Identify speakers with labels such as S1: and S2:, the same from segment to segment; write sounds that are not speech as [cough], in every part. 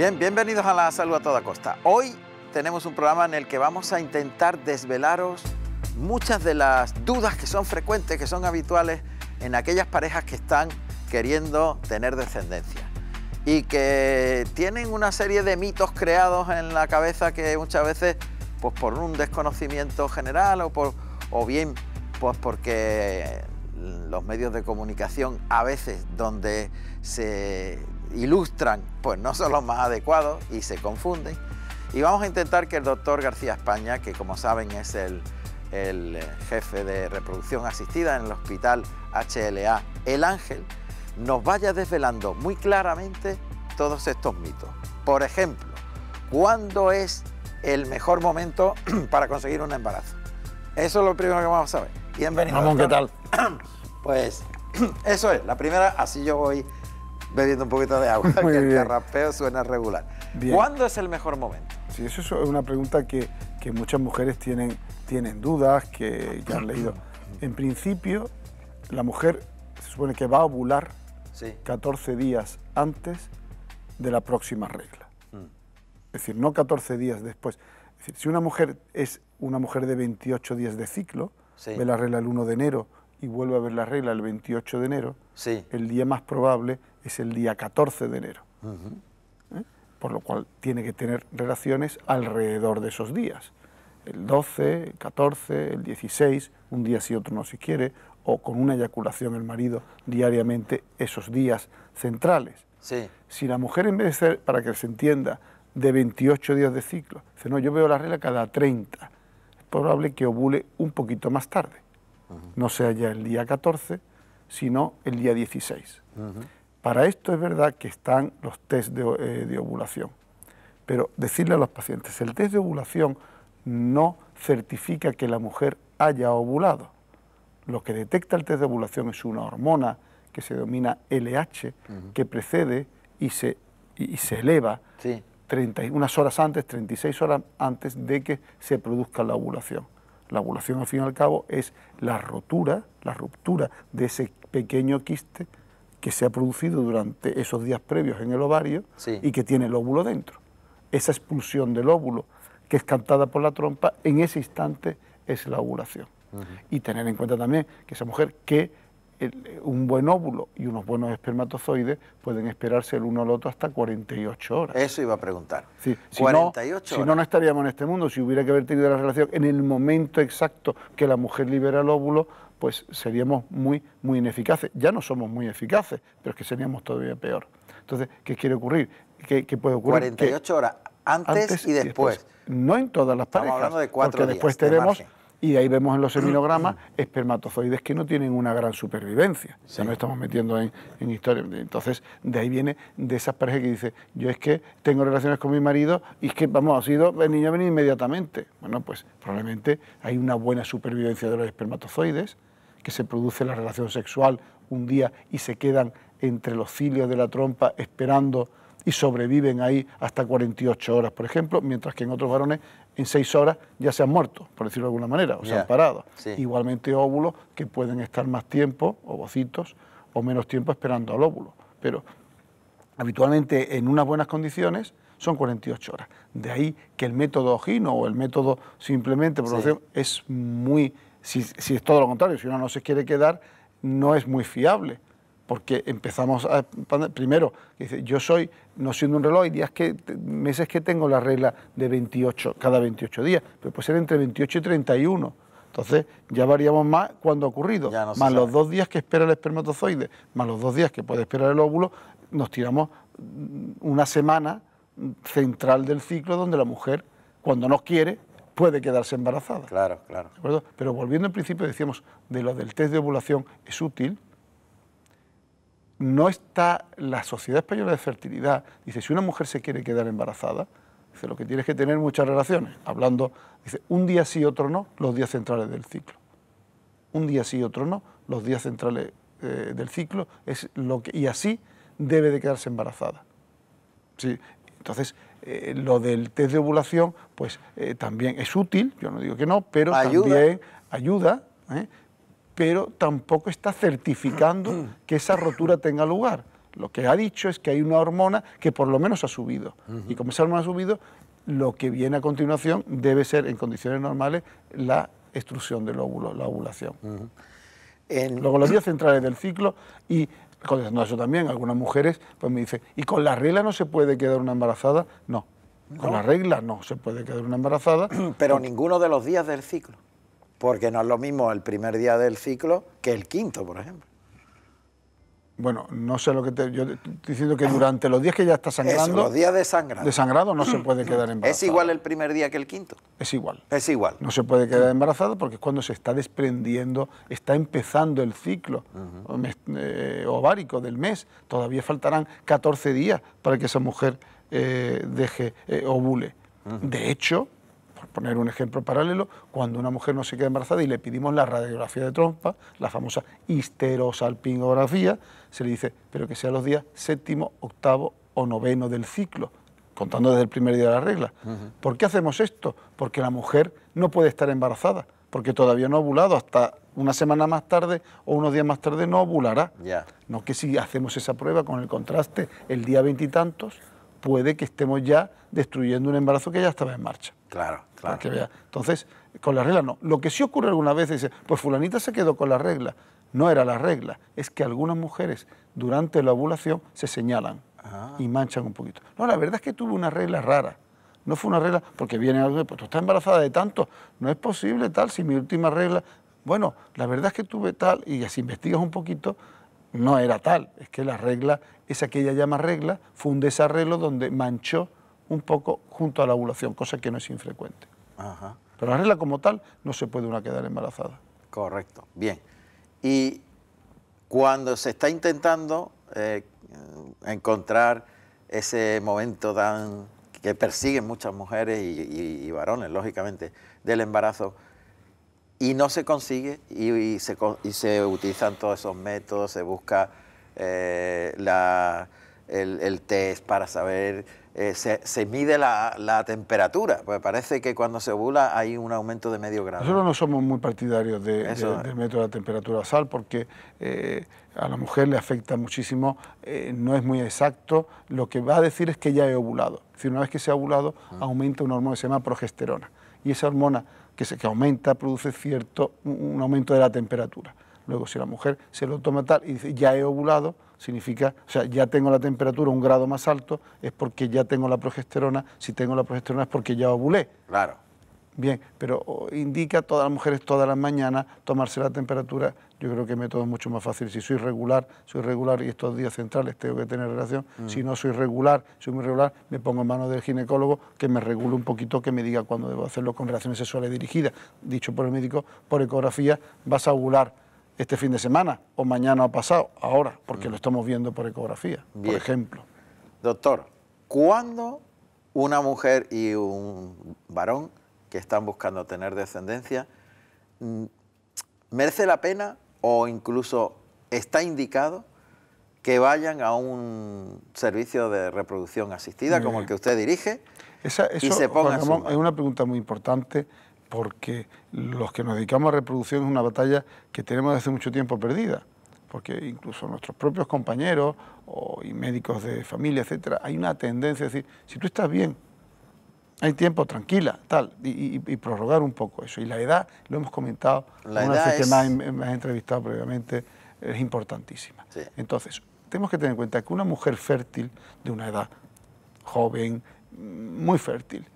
S1: Bien, bienvenidos a la salud a toda costa. Hoy tenemos un programa en el que vamos a intentar desvelaros muchas de las dudas que son frecuentes, que son habituales en aquellas parejas que están queriendo tener descendencia y que tienen una serie de mitos creados en la cabeza que muchas veces pues por un desconocimiento general o, por, o bien pues porque los medios de comunicación a veces donde se ilustran, pues no son los más adecuados y se confunden. Y vamos a intentar que el doctor García España, que como saben es el, el eh, jefe de reproducción asistida en el hospital HLA El Ángel, nos vaya desvelando muy claramente todos estos mitos. Por ejemplo, ¿cuándo es el mejor momento [clears throat] para conseguir un embarazo? Eso es lo primero que vamos a ver. Bienvenido. Vamos, ¿qué tal? [clears throat] Pues [clears throat] eso es, la primera, así yo voy bebiendo un poquito de agua, [laughs] que el carrapeo suena regular. ¿Cuándo es el mejor momento?
S2: Sí, eso es una pregunta que, que muchas mujeres tienen, tienen dudas, que, ya han leído. [clears throat] En principio, la mujer se supone que va a ovular sí. 14 días antes de la próxima regla. Mm. Es decir, no 14 días después. Es decir, si una mujer es una mujer de 28 días de ciclo, ve la regla el 1 de enero y vuelve a ver la regla el 28 de enero, el día más probable es el día 14 de enero. ¿eh? Por lo cual tiene que tener relaciones alrededor de esos días. El 12, el 14, el 16, un día sí, otro no si quiere, o con una eyaculación el marido diariamente esos días centrales. Sí. Si la mujer, en vez de ser, para que se entienda, de 28 días de ciclo, dice, no, yo veo la regla cada 30, es probable que ovule un poquito más tarde. No sea ya el día 14, sino el día 16. Para esto es verdad que están los test eh, de, ovulación, pero decirle a los pacientes, el test de ovulación no certifica que la mujer haya ovulado. Lo que detecta el test de ovulación es una hormona que se denomina LH, que precede y se, se eleva unas horas antes, 36 horas antes de que se produzca la ovulación. La ovulación, al fin y al cabo, es la rotura, la ruptura de ese pequeño quiste que se ha producido durante esos días previos en el ovario y que tiene el óvulo dentro. Esa expulsión del óvulo, que es cantada por la trompa, en ese instante es la ovulación. Y tener en cuenta también que esa mujer que un buen óvulo y unos buenos espermatozoides pueden esperarse el uno al otro hasta 48 horas. Eso iba a preguntar. si Si no, no estaríamos en este mundo. Si hubiera que haber tenido la relación en el momento exacto que la mujer libera el óvulo, pues seríamos muy, muy ineficaces. Ya no somos muy eficaces, pero es que seríamos todavía peor. Entonces, ¿qué quiere ocurrir? ¿Qué, puede ocurrir? 48 horas
S1: antes, y, después.
S2: No en todas las Estamos parejas. de porque después tenemos, y ahí vemos en los seminogramas, [clears throat] espermatozoides que no tienen una gran supervivencia. Ya no estamos metiendo en, historia. Entonces, de ahí viene de esas parejas que dice, yo es que tengo relaciones con mi marido y es que, vamos, ha sido, el niño venir inmediatamente. Bueno, pues probablemente hay una buena supervivencia de los espermatozoides que se produce la relación sexual un día y se quedan entre los cilios de la trompa esperando y sobreviven ahí hasta 48 horas, por ejemplo, mientras que en otros varones en 6 horas ya se han muerto, por decirlo de alguna manera, o se han parado. Igualmente óvulos que pueden estar más tiempo, ovocitos, o menos tiempo esperando al óvulo. Pero habitualmente en unas buenas condiciones son 48 horas. De ahí que el método ojino o el método simplemente por es muy si, es todo lo contrario, si uno no se quiere quedar, no es muy fiable porque empezamos a, primero, yo soy, no siendo un reloj, hay días que, meses que tengo la regla de 28, cada 28 días, pero puede ser entre 28 y 31. Entonces ya variamos más cuando ha ocurrido, más los dos días que espera el espermatozoide, más los dos días que puede esperar el óvulo, nos tiramos mm, una semana central del ciclo donde la mujer, cuando no quiere, puede quedarse embarazada. Claro, claro. Pero volviendo al principio, decíamos, de lo del test de ovulación es útil. No está la Sociedad Española de Fertilidad, dice, si una mujer se quiere quedar embarazada, dice, lo que tienes que tener muchas relaciones, hablando, dice, un día sí, otro no, los días centrales del ciclo. Un día sí, otro no, los días centrales eh, del ciclo, es lo y así debe de quedarse embarazada. Sí, entonces, eh, lo del test de ovulación, pues eh, también es útil, yo no digo que no, pero también ayuda, ¿eh? pero tampoco está certificando [clears throat] que esa rotura tenga lugar. Lo que ha dicho es que hay una hormona que por lo menos ha subido. Y como esa hormona ha subido, lo que viene a continuación debe ser, en condiciones normales, la extrusión del óvulo, la ovulación. Luego los días centrales del ciclo y contestando eso también, algunas mujeres pues me dicen, ¿y con la regla no se puede quedar una embarazada? No, con la regla no se puede quedar una embarazada. [clears throat] Pero
S1: ninguno de los días del ciclo, porque no es lo mismo el primer día del ciclo que el quinto, por ejemplo.
S2: Bueno, no sé lo que te. Yo estoy diciendo que durante los días que ya está sangrando. los días de sangrado. De sangrado no se mm. puede quedar embarazada. ¿Es
S1: igual el primer día que el quinto?
S2: Es igual. Es igual. No se puede quedar embarazada porque es cuando se está desprendiendo, está empezando el ciclo eh, ovárico del mes. Todavía faltarán 14 días para que esa mujer eh, deje, obule. Eh, ovule. De hecho, por poner un ejemplo paralelo, cuando una mujer no se queda embarazada y le pedimos la radiografía de trompa, la famosa histerosalpingografía, se le dice, pero que sea los días séptimo, octavo o noveno del ciclo, contando desde el primer día de la regla. ¿Por qué hacemos esto? Porque la mujer no puede estar embarazada, porque todavía no ha ovulado, hasta una semana más tarde o unos días más tarde no ovulará. No que si hacemos esa prueba con el contraste el día veintitantos, puede que estemos ya destruyendo un embarazo que ya estaba en marcha.
S1: Claro, claro.
S2: Entonces, con la regla no. Lo que sí ocurre alguna vez es, pues fulanita se quedó con la regla. No era la regla, es que algunas mujeres durante la ovulación se señalan ah. y manchan un poquito. No, la verdad es que tuve una regla rara. No fue una regla, porque viene algo, pues tú estás embarazada de tanto, no es posible tal, si mi última regla, bueno, la verdad es que tuve tal, y si investigas un poquito, no era tal, es que la regla, esa que ella llama regla, fue un desarreglo donde manchó un poco junto a la ovulación, cosa que no es infrecuente. Pero la regla como tal no se puede una quedar embarazada.
S1: Correcto, bien. Y cuando se está intentando eh, encontrar ese momento tan que persiguen muchas mujeres y varones, lógicamente, del embarazo, y no se consigue y, se, utilizan todos esos métodos, se busca eh, la, el, test para saber, eh, se, mide la, temperatura, pues parece que cuando se ovula hay un aumento de medio grado. Nosotros
S2: no somos muy partidarios de, del método de la temperatura basal porque eh, a la mujer le afecta muchísimo, no es muy exacto, lo que va a decir es que ya he ovulado, es una vez que se ha ovulado ah. aumenta una hormona que se llama progesterona y esa hormona que, se, aumenta, produce cierto, un aumento de la temperatura. Luego, si la mujer se lo toma tal y dice, ya he ovulado, significa, o sea, ya tengo la temperatura un grado más alto, es porque ya tengo la progesterona, si tengo la progesterona es porque ya ovulé. Claro. Bien, pero indica a todas las mujeres todas las mañanas tomarse la temperatura. Yo creo que el método es mucho más fácil. Si soy regular, soy regular y estos días centrales tengo que tener relación. Mm. Si no soy regular, soy muy regular, me pongo en manos del ginecólogo que me regule un poquito, que me diga cuándo debo hacerlo con relaciones sexuales dirigidas. Dicho por el médico, por ecografía, vas a ovular este fin de semana o mañana ha pasado, ahora, porque mm. lo estamos viendo por ecografía, por ejemplo.
S1: Doctor, ¿cuándo una mujer y un varón que están buscando tener descendencia, mm, ¿merece la pena o incluso está indicado que vayan a un servicio de reproducción asistida como el que usted dirige Esa, es
S2: una pregunta muy importante porque los que nos dedicamos a reproducción es una batalla que tenemos desde mucho tiempo perdida, porque incluso nuestros propios compañeros o, y médicos de familia, etcétera, hay una tendencia a decir, si tú estás bien, hay tiempo, tranquila, tal, y, prorrogar un poco eso. Y la edad, lo hemos comentado, la una vez que me, has, entrevistado previamente, es importantísima. Entonces, tenemos que tener en cuenta que una mujer fértil de una edad joven, muy fértil,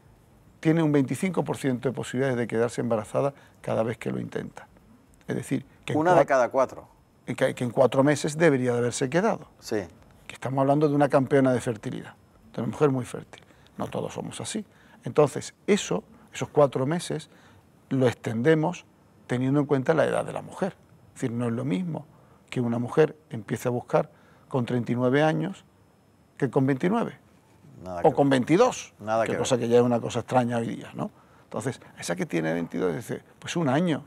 S2: tiene un 25% de posibilidades de quedarse embarazada cada vez que lo intenta. Es decir, que una de
S1: cada cuatro.
S2: Que, en cuatro meses debería de haberse quedado. Sí. Que estamos hablando de una campeona de fertilidad, de una mujer muy fértil. No todos somos así entonces, eso, esos cuatro meses, lo extendemos teniendo en cuenta la edad de la mujer. Es decir, no es lo mismo que una mujer empiece a buscar con 39 años que con 29. o con 22, nada que, cosa que ya es una cosa extraña hoy día, ¿no? Entonces, esa que tiene 22 dice, pues un año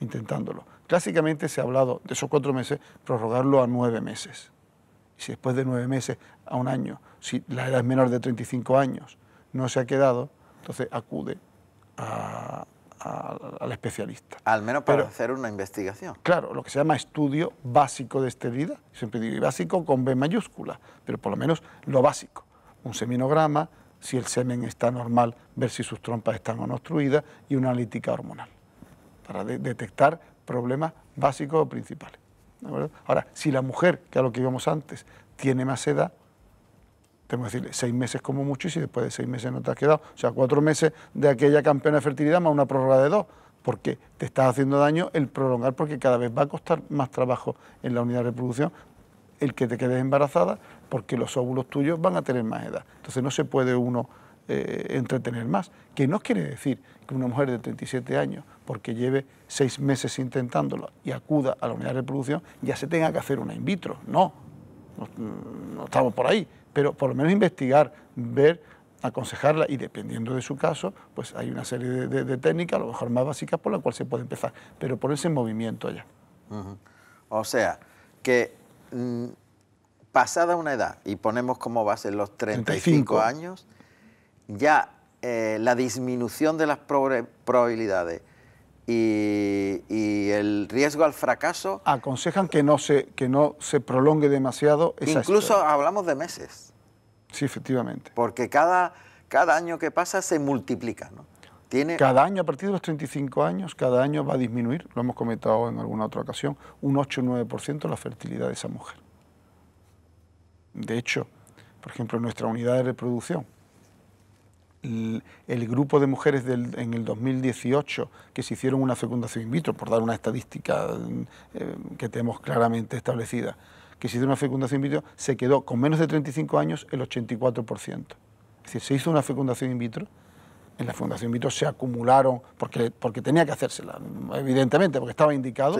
S2: intentándolo. Clásicamente se ha hablado de esos cuatro meses, prorrogarlo a nueve meses. Y si después de nueve meses a un año, si la edad es menor de 35 años no se ha quedado, entonces acude al especialista. Al menos para hacer una investigación. Claro, lo que se llama estudio básico de esterilidad. Siempre digo básico con B mayúscula, pero por lo menos lo básico. Un seminograma, si el semen está normal, ver si sus trompas están o no obstruidas y una analítica hormonal para detectar problemas básicos o principales. Ahora, si la mujer, que a lo que íbamos antes, tiene más edad, tengo que decirle, seis meses como mucho y si después de seis meses no te has quedado, o sea, cuatro meses de aquella campeona de fertilidad más una prórroga de dos, porque te estás haciendo daño el prolongar porque cada vez va a costar más trabajo en la unidad de reproducción el que te quedes embarazada porque los óvulos tuyos van a tener más edad. Entonces no se puede uno eh, entretener más, que no quiere decir que una mujer de 37 años, porque lleve seis meses intentándolo y acuda a la unidad de reproducción, ya se tenga que hacer una in vitro, no, no, estamos por ahí, pero por lo menos investigar, ver, aconsejarla y dependiendo de su caso, pues hay una serie de, técnicas, a lo mejor más básicas, por las cuales se puede empezar, pero por ese movimiento ya.
S1: O sea, que mm, pasada una edad, y ponemos como base los 35, años, ya eh, la disminución de las probabilidades y, el riesgo al fracaso.
S2: Aconsejan que no se, que no se prolongue demasiado. Esa incluso hablamos de meses. Sí, efectivamente.
S1: Porque cada, cada año que pasa se multiplica. Tiene... Cada
S2: año, a partir de los 35 años, cada año va a disminuir, lo hemos comentado en alguna otra ocasión, un 8 o 9% la fertilidad de esa mujer. De hecho, por ejemplo, en nuestra unidad de reproducción, el, grupo de mujeres en el 2018 que se hicieron una fecundación in vitro, por dar una estadística eh, que tenemos claramente establecida, que se hizo una fecundación in vitro, se quedó con menos de 35 años el 84%. Es decir, se hizo una fecundación in vitro, en la fecundación in Vitro se acumularon, porque, porque tenía que hacérsela, evidentemente, porque estaba indicado,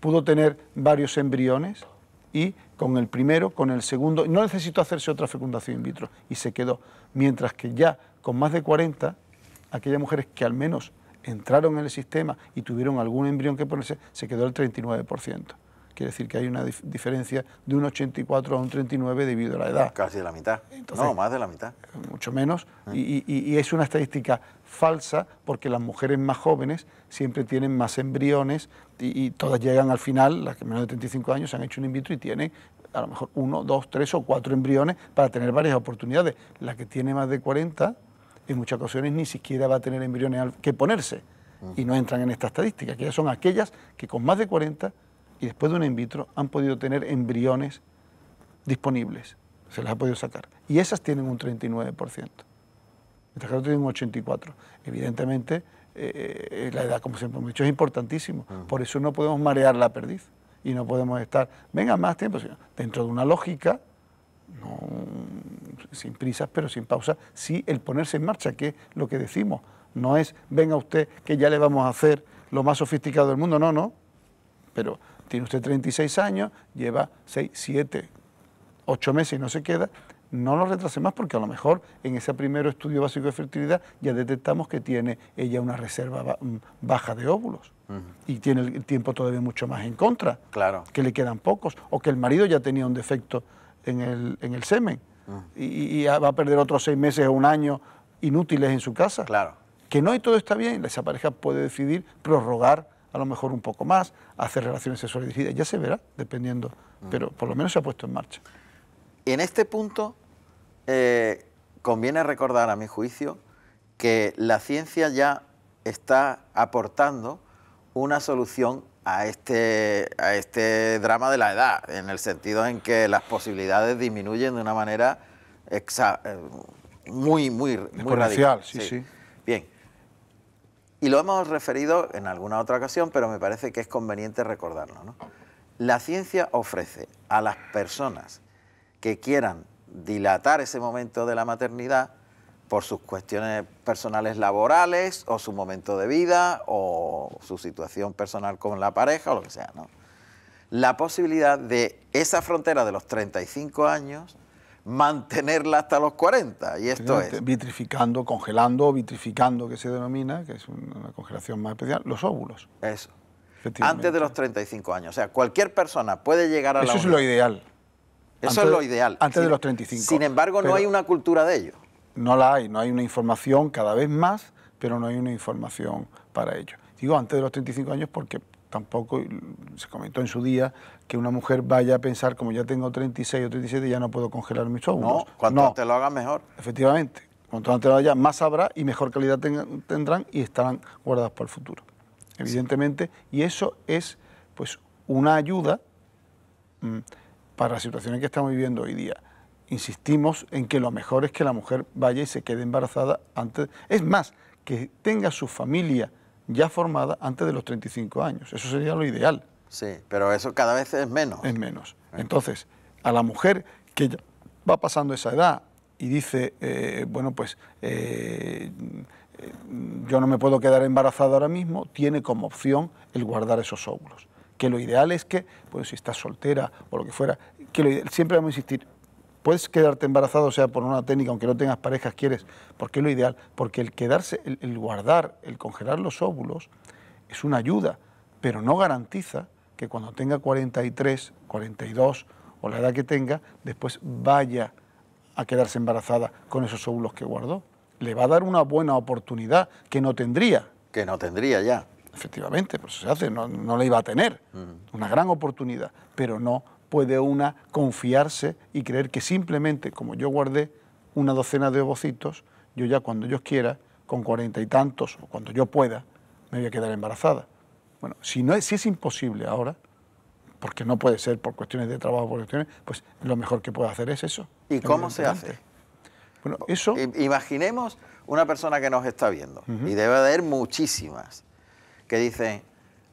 S2: pudo tener varios embriones y con el primero, con el segundo, no necesitó hacerse otra fecundación in vitro y se quedó. Mientras que ya con más de 40, aquellas mujeres que al menos entraron en el sistema y tuvieron algún embrión que ponerse, se quedó el 39%. Quiere decir que hay una diferencia de un 84 a un 39 debido a la edad. Casi de la mitad. no, más de la mitad. Mucho menos. Ah. Y, es una estadística falsa porque las mujeres más jóvenes siempre tienen más embriones y, todas llegan al final, las que menos de 35 años han hecho un in vitro y tienen a lo mejor uno, dos, tres o cuatro embriones para tener varias oportunidades. La que tiene más de 40 en muchas ocasiones ni siquiera va a tener embriones que ponerse y no entran en esta estadística, que son aquellas que con más de 40 y después de un in vitro han podido tener embriones disponibles, se las ha podido sacar. Y esas tienen un 39%, mientras que tienen un 84%. Evidentemente, eh, eh, la edad, como siempre hemos dicho, es importantísimo. Por eso no podemos marear la perdiz y no podemos estar, venga más tiempo, dentro de una lógica, no sin prisas, pero sin pausa, sí el ponerse en marcha, que es lo que decimos. No es, venga usted, que ya le vamos a hacer lo más sofisticado del mundo, no, no. Pero tiene usted 36 años, lleva 6, 7, 8 meses y no se queda, no lo retrase más porque a lo mejor en ese primer estudio básico de fertilidad ya detectamos que tiene ella una reserva mm, baja de óvulos y tiene el tiempo todavía mucho más en contra, que le quedan pocos, o que el marido ya tenía un defecto en el, en el semen y, va a perder otros seis meses o un año inútiles en su casa. Claro. Que no y todo está bien, esa pareja puede decidir prorrogar a lo mejor un poco más, hacer relaciones sexuales dirigidas, ya se verá, dependiendo, mm. pero por lo menos se ha puesto en marcha. en este punto
S1: eh, conviene recordar, a mi juicio, que la ciencia ya está aportando una solución a este, a este drama de la edad, en el sentido en que las posibilidades disminuyen de una manera eh, muy, muy, muy radical. sí, Bien. Y lo hemos referido en alguna otra ocasión, pero me parece que es conveniente recordarlo. ¿no? La ciencia ofrece a las personas que quieran dilatar ese momento de la maternidad por sus cuestiones personales laborales o su momento de vida o su situación personal con la pareja o lo que sea, ¿no? La posibilidad de esa frontera de los 35 años mantenerla hasta los
S2: 40 y esto es... Vitrificando, congelando o vitrificando que se denomina, que es una congelación más especial, los óvulos. Eso. Antes
S1: de los 35 años. O sea, cualquier persona puede llegar a la... Eso es lo ideal.
S2: Eso es lo ideal. Antes de los 35. Sin embargo, no hay una cultura de ello no la hay, no hay una información cada vez más, pero no hay una información para ello. Digo antes de los 35 años porque tampoco se comentó en su día que una mujer vaya a pensar, como ya tengo 36 o 37, ya no puedo congelar mis óvulos. No, cuanto antes lo haga mejor. Efectivamente, cuanto antes lo más habrá y mejor calidad tendrán y estarán guardadas para el futuro, evidentemente. Y eso es pues una ayuda mm, para las situaciones que estamos viviendo hoy día insistimos en que lo mejor es que la mujer vaya y se quede embarazada antes, es más, que tenga su familia ya formada antes de los 35 años. Eso sería lo ideal. Sí, pero eso cada vez es menos. Es menos. Entonces, a la mujer que va pasando esa edad y dice, eh, bueno, pues eh, eh, yo no me puedo quedar embarazada ahora mismo, tiene como opción el guardar esos óvulos. Que lo ideal es que, pues si está soltera o lo que fuera, que siempre vamos a insistir, Puedes quedarte embarazado, o sea, por una técnica, aunque no tengas parejas, quieres, porque es lo ideal, porque el quedarse, el, guardar, el congelar los óvulos es una ayuda, pero no garantiza que cuando tenga 43, 42 o la edad que tenga, después vaya a quedarse embarazada con esos óvulos que guardó. Le va a dar una buena oportunidad que no tendría. Que no tendría ya. Efectivamente, pues se hace, no, le iba a tener. Una gran oportunidad, pero no puede una confiarse y creer que simplemente, como yo guardé una docena de ovocitos, yo ya cuando yo quiera, con cuarenta y tantos, o cuando yo pueda, me voy a quedar embarazada. Bueno, si, no es, si es imposible ahora, porque no puede ser por cuestiones de trabajo, por cuestiones, pues lo mejor que puede hacer es eso. ¿Y cómo se hace? Bueno,
S1: eso... Imaginemos una persona que nos está viendo,
S2: y debe haber
S1: muchísimas, que dicen,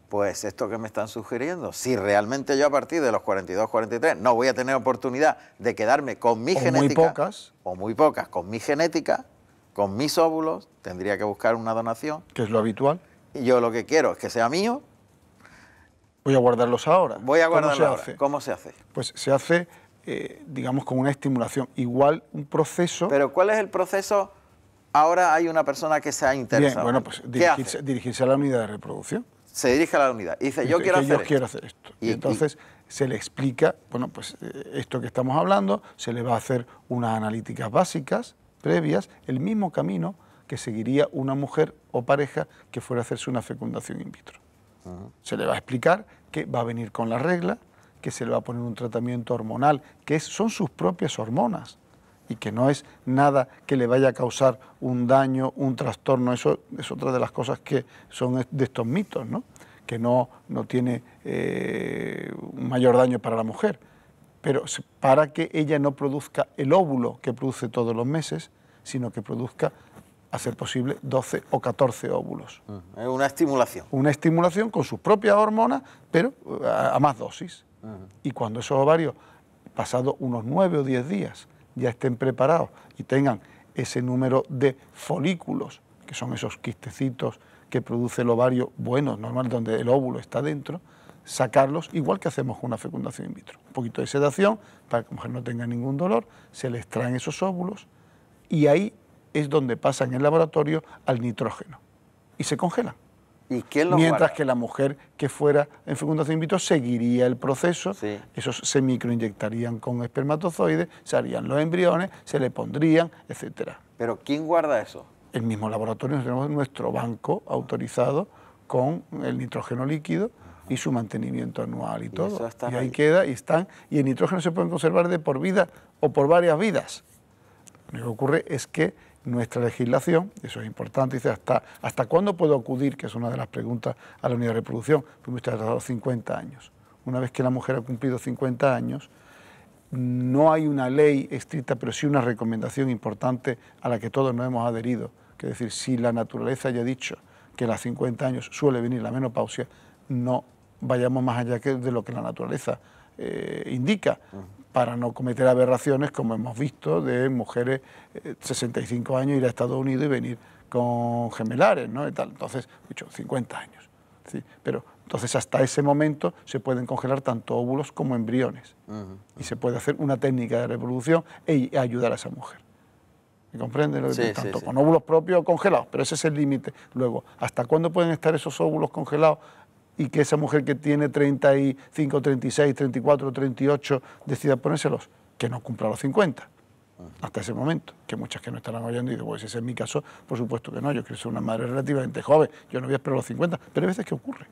S1: pues esto que me están sugiriendo, si realmente yo a partir de los 42, 43 no voy a tener oportunidad de quedarme con mi o genética. pocas. O muy pocas, con mi genética, con mis óvulos, tendría que buscar una donación.
S2: Que es lo habitual.
S1: Y yo lo que quiero es que sea mío.
S2: Voy a guardarlos
S1: ahora. Voy a guardarlos ¿Cómo se hace?
S2: Pues se hace, eh, digamos, con una estimulación. Igual un proceso. Pero
S1: ¿cuál es el proceso? Ahora hay una persona que se ha interesado. Bien, bueno, pues dirigirse,
S2: dirigirse a la unidad de reproducción se dirige a la unidad y dice, yo quiero hacer esto. Y, entonces se le explica, bueno, pues eh, esto que estamos hablando, se le va a hacer unas analíticas básicas, previas, el mismo camino que seguiría una mujer o pareja que fuera a hacerse una fecundación in vitro. Se le va a explicar que va a venir con la regla, que se le va a poner un tratamiento hormonal, que son sus propias hormonas y que no es nada que le vaya a causar un daño, un trastorno. Eso es otra de las cosas que son de estos mitos, ¿no? que no, tiene eh, un mayor daño para la mujer. Pero para que ella no produzca el óvulo que produce todos los meses, sino que produzca a ser posible 12 o 14 óvulos. Mm, es una estimulación. Una estimulación con sus propias hormonas, pero eh, a, más dosis. Y cuando esos ovarios, pasado unos 9 o 10 días, ya estén preparados y tengan ese número de folículos, que son esos quistecitos que produce el ovario bueno, normal, donde el óvulo está dentro, sacarlos, igual que hacemos con una fecundación in vitro. Un poquito de sedación para que la mujer no tenga ningún dolor, se le extraen esos óvulos y ahí es donde pasan en el laboratorio al nitrógeno y se congelan. Mientras que la mujer que fuera en fecundación in seguiría el proceso, esos se microinyectarían con espermatozoides, se harían los embriones, se le pondrían, etcétera.
S1: ¿Pero quién guarda eso?
S2: El mismo laboratorio, tenemos nuestro banco autorizado con el nitrógeno líquido y su mantenimiento anual y, todo. Y ahí, queda y están. Y el nitrógeno se pueden conservar de por vida o por varias vidas. Lo que ocurre es que nuestra legislación, eso es importante, dice, ¿hasta, ¿hasta cuándo puedo acudir? Que es una de las preguntas a la unidad de reproducción, pues me tratando 50 años. Una vez que la mujer ha cumplido 50 años, no hay una ley estricta, pero sí una recomendación importante a la que todos nos hemos adherido, que es decir, si la naturaleza ya ha dicho que a los 50 años suele venir la menopausia, no vayamos más allá de lo que la naturaleza eh, indica para no cometer aberraciones como hemos visto de mujeres 65 eh, años ir a Estados Unidos y venir con gemelares, ¿no? tal. Entonces, dicho, 50 años. ¿sí? Pero entonces hasta ese momento se pueden congelar tanto óvulos como embriones y se puede hacer una técnica de reproducción e ayudar a esa mujer. ¿Me comprende? Lo que tanto con óvulos propios o congelados, pero ese es el límite. Luego, ¿hasta cuándo pueden estar esos óvulos congelados y que esa mujer que tiene 35, 36, 34, 38 decida ponérselos, que no cumpla los 50 ah. hasta ese momento, que muchas que no estarán oyendo y digo, pues ese es mi caso, por supuesto que no, yo quiero ser una madre relativamente joven, yo no voy a esperar los 50, pero hay veces que ocurre.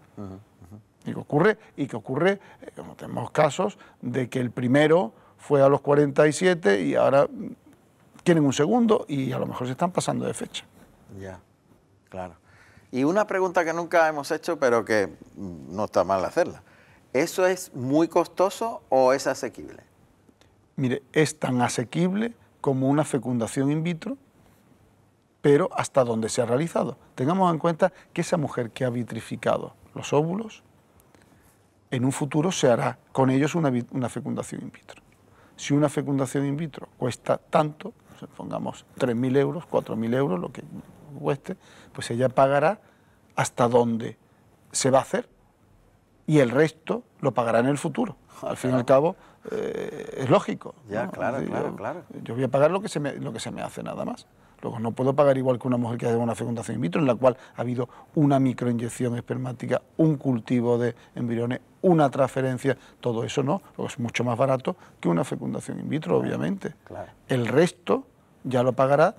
S2: Y que ocurre, y que ocurre, eh, como tenemos casos, de que el primero fue a los 47 y ahora mm, tienen un segundo y a lo mejor se están pasando de fecha.
S1: Ya, claro. Y una pregunta que nunca hemos hecho, pero que no está mal hacerla. ¿Eso es muy costoso o es asequible?
S2: Mire, es tan asequible como una fecundación in vitro, pero hasta dónde se ha realizado. Tengamos en cuenta que esa mujer que ha vitrificado los óvulos, en un futuro se hará con ellos una, una fecundación in vitro. Si una fecundación in vitro cuesta tanto, pues pongamos 3.000 euros, 4.000 euros, lo que pues ella pagará hasta dónde se va a hacer y el resto lo pagará en el futuro. Al fin y al cabo, eh, es lógico. Ya, claro, claro, yo, voy a pagar lo que, se me, lo que se me hace, nada más. Luego, no puedo pagar igual que una mujer que hace una fecundación in vitro, en la cual ha habido una microinyección espermática, un cultivo de embriones, una transferencia, todo eso no, es mucho más barato que una fecundación in vitro, obviamente. El resto ya lo pagará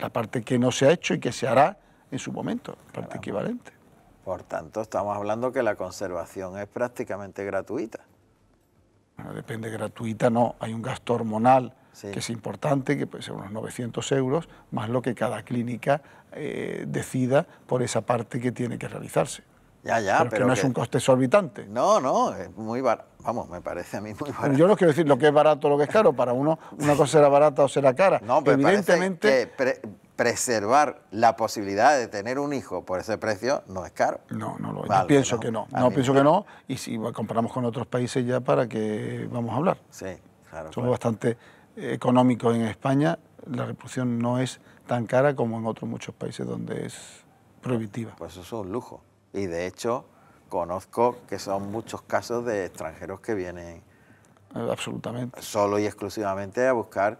S2: la parte que no se ha hecho y que se hará en su momento, la parte equivalente.
S1: Por tanto, estamos hablando que la conservación es prácticamente gratuita.
S2: Bueno, depende, gratuita no, hay un gasto hormonal que es importante, que puede ser unos 900 euros, más lo que cada clínica eh, decida por esa parte que tiene que realizarse. Ya, ya, pero, no es un coste exorbitante. No, no, es muy barato. Vamos, me parece a mí muy barato. Yo no quiero decir lo que es barato o lo que es caro. Para uno una cosa será barata o será cara. No, pero evidentemente...
S1: preservar la posibilidad de tener un hijo por ese precio no es caro.
S2: No, no lo es. pienso que no. No pienso que no. Y si comparamos con otros países ya, ¿para qué vamos a hablar? Sí, claro. Somos bastante eh, económicos en España. La reproducción no es tan cara como en otros muchos países donde es
S1: prohibitiva. Pues eso es un lujo. Y de hecho conozco que son muchos casos de extranjeros que vienen eh, absolutamente solo y exclusivamente a buscar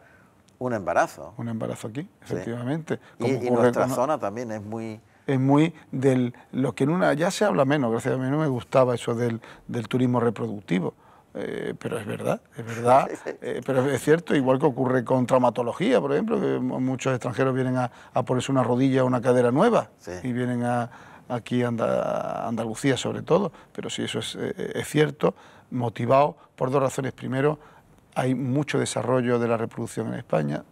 S1: un embarazo.
S2: Un embarazo aquí, efectivamente. Y, nuestra zona
S1: también es muy
S2: es muy del lo que en una ya se habla menos, gracias a mí no me gustaba eso del, turismo reproductivo. Eh, pero es verdad, es verdad, [laughs] eh, pero es cierto, igual que ocurre con traumatología, por ejemplo, que muchos extranjeros vienen a, a ponerse una rodilla o una cadera nueva y vienen a, aquí anda, Andalucía sobre todo, pero si eso eh, es, cierto, motivado por dos razones. Primero, hay mucho desarrollo de la reproducción en España.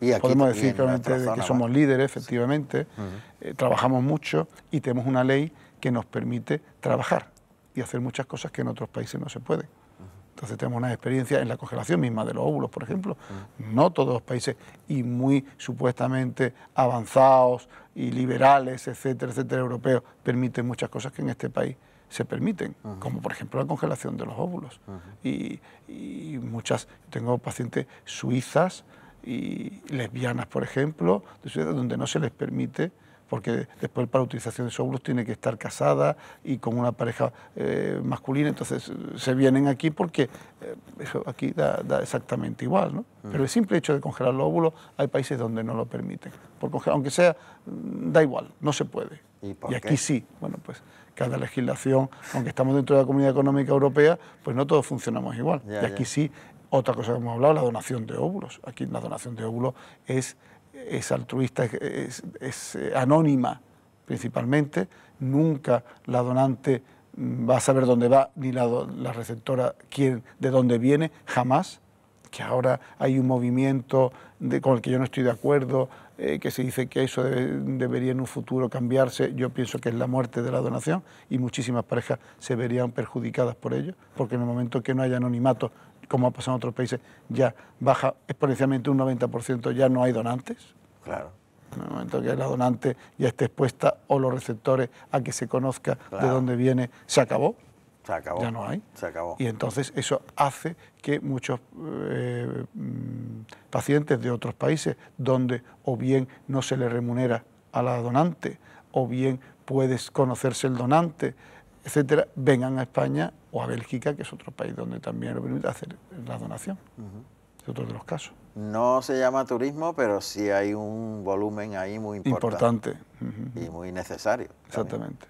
S1: Y Podemos decir claramente que somos
S2: líderes, efectivamente, eh, trabajamos mucho y tenemos una ley que nos permite trabajar y hacer muchas cosas que en otros países no se pueden. Entonces tenemos una experiencia en la congelación misma de los óvulos, por ejemplo. Mm. No todos los países y muy supuestamente avanzados y liberales, etcétera, etcétera, europeos, permiten muchas cosas que en este país se permiten, como por ejemplo la congelación de los óvulos. Y, muchas, tengo pacientes suizas y lesbianas, por ejemplo, de donde no se les permite porque después para utilización de óvulos tiene que estar casada y con una pareja eh, masculina, entonces se vienen aquí porque eh, aquí da, exactamente igual, ¿no? Mm. Pero el simple hecho de congelar los óvulos, hay países donde no lo permiten, Porque aunque sea, mm, da igual, no se puede. Y, aquí sí, bueno, pues cada legislación, aunque estamos dentro de la Comunidad Económica Europea, pues no todos funcionamos igual. y aquí sí, otra cosa que hemos hablado, la donación de óvulos. Aquí la donación de óvulos es es altruista, es, eh, anónima principalmente, nunca la donante mm, va a saber dónde va, ni la, la receptora quién, de dónde viene, jamás, que ahora hay un movimiento con el que yo no estoy de acuerdo, eh, que se dice que eso debería en un futuro cambiarse, yo pienso que es la muerte de la donación y muchísimas parejas se verían perjudicadas por ello, porque en el momento que no haya anonimato como ha pasado en otros países, ya baja exponencialmente un 90%, ya no hay donantes. Claro. En el momento que la donante ya esté expuesta o los receptores a que se conozca de dónde viene, se acabó. Se acabó. Ya no hay. Se acabó. Y entonces eso hace que muchos eh, pacientes de otros países, donde o bien no se le remunera a la donante, o bien puedes conocerse el donante, etcétera, vengan a España o a Bélgica, que es otro país donde también lo permite hacer la donación. Es otro de los casos.
S1: No se llama turismo, pero sí hay un volumen ahí muy importante. Y muy necesario. Exactamente.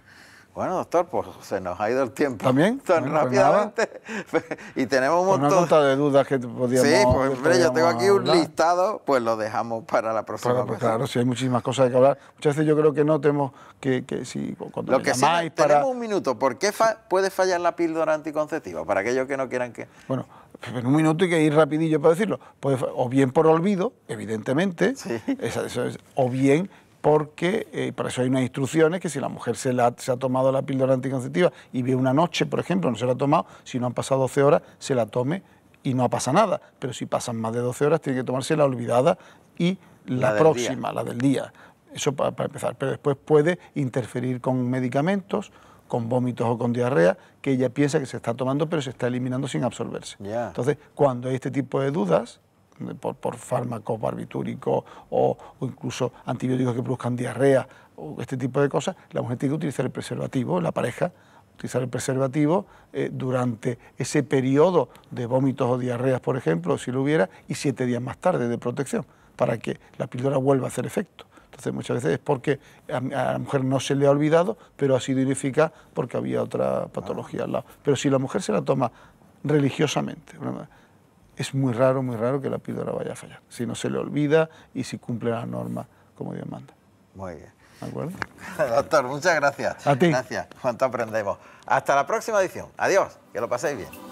S1: Bueno, doctor, pues se nos ha ido el tiempo ¿También? tan pues rápidamente [laughs] y tenemos un montón
S2: de dudas que podíamos... Sí, pues yo tengo aquí un
S1: listado, pues lo dejamos para la próxima. Pues, claro, si
S2: hay muchísimas cosas que hablar. Muchas veces yo creo que no tenemos que, que lo que Tenemos
S1: un minuto. ¿Por qué puede fallar la píldora anticonceptiva? Para aquellos que no quieran que...
S2: Bueno, en un minuto y que ir rapidillo para decirlo. o bien por olvido, evidentemente, o bien porque eh, para eso hay unas instrucciones que si la mujer se, ha tomado la píldora anticonceptiva y ve una noche, por ejemplo, no se la ha tomado, si no han pasado 12 horas, se la tome y no pasa nada. Pero si pasan más de 12 horas, tiene que tomarse la olvidada y la, próxima, la del día. Eso para, empezar. Pero después puede interferir con medicamentos, con vómitos o con diarrea, que ella piensa que se está tomando, pero se está eliminando sin absorberse. Entonces, cuando hay este tipo de dudas, por, por fármacos barbitúricos o, incluso antibióticos que produzcan diarrea o este tipo de cosas, la mujer tiene que utilizar el preservativo, la pareja, utilizar el preservativo eh, durante ese periodo de vómitos o diarreas, por ejemplo, si lo hubiera, y siete días más tarde de protección, para que la píldora vuelva a hacer efecto. Entonces muchas veces es porque a, la mujer no se le ha olvidado, pero ha sido ineficaz porque había otra patología al lado. Pero si la mujer se la toma religiosamente, es muy raro, muy raro que la píldora vaya a fallar, si no se le olvida y si cumple las normas como Dios manda. Muy bien. ¿De acuerdo?
S1: [laughs] Doctor, muchas gracias. A ti. Gracias, cuánto aprendemos. Hasta la próxima edición. Adiós, que lo paséis bien.